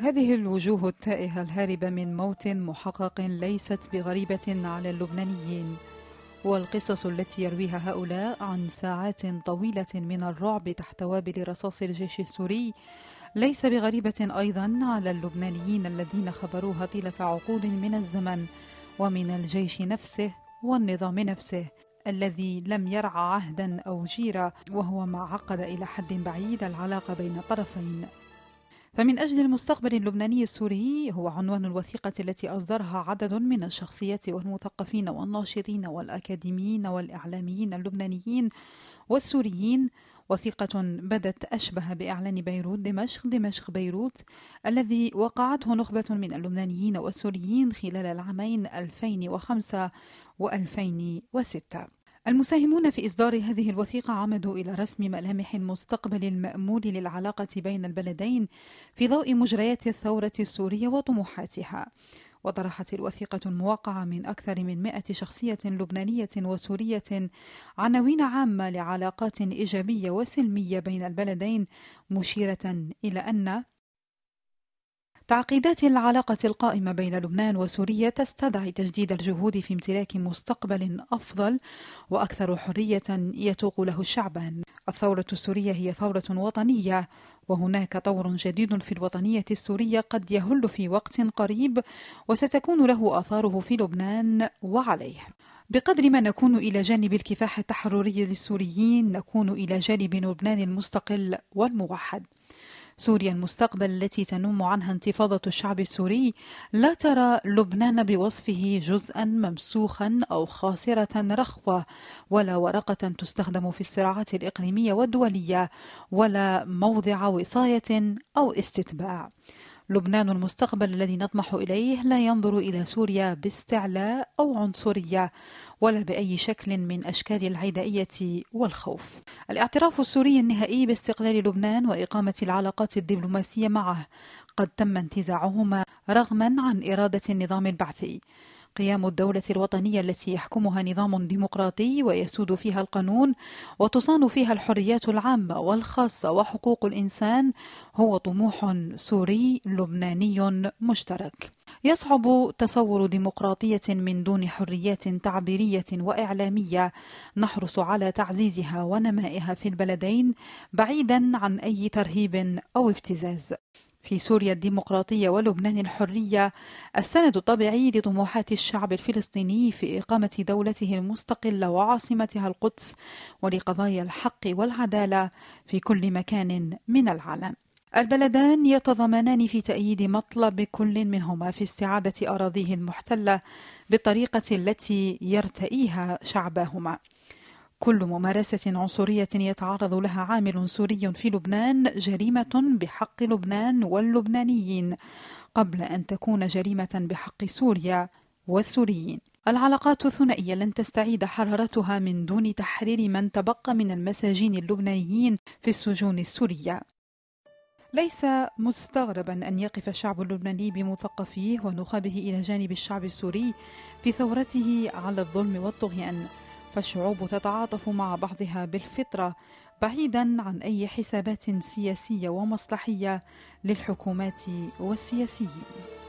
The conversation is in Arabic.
هذه الوجوه التائهة الهاربة من موت محقق ليست بغريبة على اللبنانيين والقصص التي يرويها هؤلاء عن ساعات طويلة من الرعب تحت وابل رصاص الجيش السوري ليس بغريبة أيضا على اللبنانيين الذين خبروها طيلة عقود من الزمن ومن الجيش نفسه والنظام نفسه الذي لم يرعى عهدا أو جيرة وهو ما عقد إلى حد بعيد العلاقة بين الطرفين فمن أجل المستقبل اللبناني السوري هو عنوان الوثيقة التي أصدرها عدد من الشخصيات والمثقفين والناشطين والأكاديميين والإعلاميين اللبنانيين والسوريين وثيقة بدت أشبه بإعلان بيروت دمشق دمشق بيروت الذي وقعته نخبة من اللبنانيين والسوريين خلال العامين 2005 و2006 المساهمون في إصدار هذه الوثيقة عمدوا إلى رسم ملامح المستقبل المأمول للعلاقة بين البلدين في ضوء مجريات الثورة السورية وطموحاتها وطرحت الوثيقة الموقعة من أكثر من مائة شخصية لبنانية وسورية عناوين عامة لعلاقات إيجابية وسلمية بين البلدين مشيرة إلى أن تعقيدات العلاقة القائمة بين لبنان وسوريا تستدعي تجديد الجهود في امتلاك مستقبل أفضل وأكثر حرية يتوق له الشعبان. الثورة السورية هي ثورة وطنية وهناك طور جديد في الوطنية السورية قد يهل في وقت قريب وستكون له آثاره في لبنان وعليه. بقدر ما نكون إلى جانب الكفاح التحرري للسوريين نكون إلى جانب لبنان المستقل والموحد. سوريا المستقبل التي تنم عنها انتفاضة الشعب السوري لا ترى لبنان بوصفه جزءا ممسوخا أو خاسرة رخوة ولا ورقة تستخدم في الصراعات الإقليمية والدولية ولا موضع وصاية أو استتباع لبنان المستقبل الذي نطمح إليه لا ينظر إلى سوريا باستعلاء أو عنصرية ولا بأي شكل من أشكال العدائية والخوف الاعتراف السوري النهائي باستقلال لبنان وإقامة العلاقات الدبلوماسية معه قد تم انتزاعهما رغما عن إرادة النظام البعثي قيام الدولة الوطنية التي يحكمها نظام ديمقراطي ويسود فيها القانون وتصان فيها الحريات العامة والخاصة وحقوق الإنسان هو طموح سوري لبناني مشترك. يصعب تصور ديمقراطية من دون حريات تعبيرية وإعلامية نحرص على تعزيزها ونمائها في البلدين بعيدا عن أي ترهيب أو ابتزاز. في سوريا الديمقراطية ولبنان الحرية السند الطبيعي لطموحات الشعب الفلسطيني في إقامة دولته المستقلة وعاصمتها القدس ولقضايا الحق والعدالة في كل مكان من العالم. البلدان يتضامنان في تأييد مطلب كل منهما في استعادة أراضيه المحتلة بالطريقة التي يرتئيها شعباهما. كل ممارسة عنصرية يتعرض لها عامل سوري في لبنان جريمة بحق لبنان واللبنانيين قبل أن تكون جريمة بحق سوريا والسوريين العلاقات الثنائية لن تستعيد حرارتها من دون تحرير من تبقى من المساجين اللبنانيين في السجون السورية ليس مستغربا أن يقف الشعب اللبناني بمثقفيه ونخبه إلى جانب الشعب السوري في ثورته على الظلم والطغيان فالشعوب تتعاطف مع بعضها بالفطره بعيدا عن اي حسابات سياسيه ومصلحيه للحكومات والسياسيين